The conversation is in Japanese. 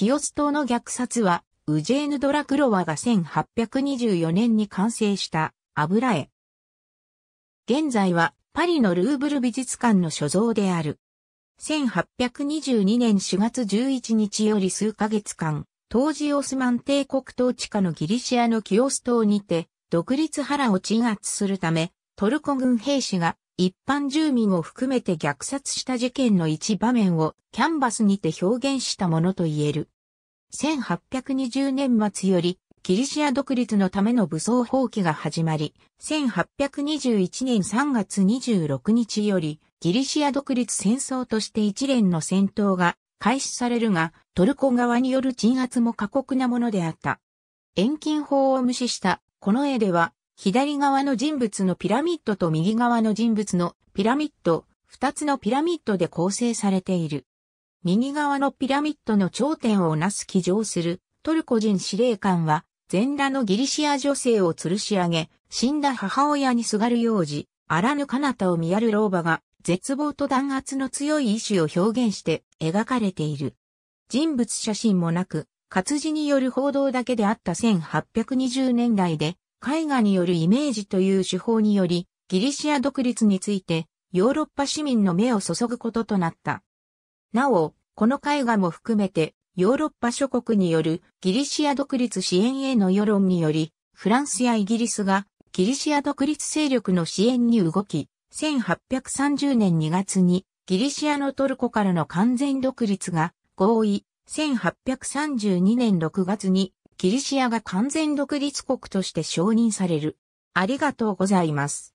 清ス島の虐殺は、ウジェーヌ・ドラクロワが1824年に完成した油絵。現在はパリのルーブル美術館の所蔵である。1822年4月11日より数ヶ月間、当時オスマン帝国統治下のギリシアのキオス島にて、独立腹を鎮圧するため、トルコ軍兵士が一般住民を含めて虐殺した事件の一場面をキャンバスにて表現したものと言える。1820年末より、キリシア独立のための武装放棄が始まり、1821年3月26日より、ギリシア独立戦争として一連の戦闘が開始されるが、トルコ側による鎮圧も過酷なものであった。遠近法を無視した、この絵では、左側の人物のピラミッドと右側の人物のピラミッド、二つのピラミッドで構成されている。右側のピラミッドの頂点をなす起乗するトルコ人司令官は、全裸のギリシア女性を吊るし上げ、死んだ母親にすがる幼児、あらぬ彼方を見やる老婆が、絶望と弾圧の強い意志を表現して描かれている。人物写真もなく、活字による報道だけであった1820年代で、絵画によるイメージという手法により、ギリシア独立について、ヨーロッパ市民の目を注ぐこととなった。なお、この絵画も含めて、ヨーロッパ諸国によるギリシア独立支援への世論により、フランスやイギリスがギリシア独立勢力の支援に動き、1830年2月にギリシアのトルコからの完全独立が合意、1832年6月にギリシアが完全独立国として承認される。ありがとうございます。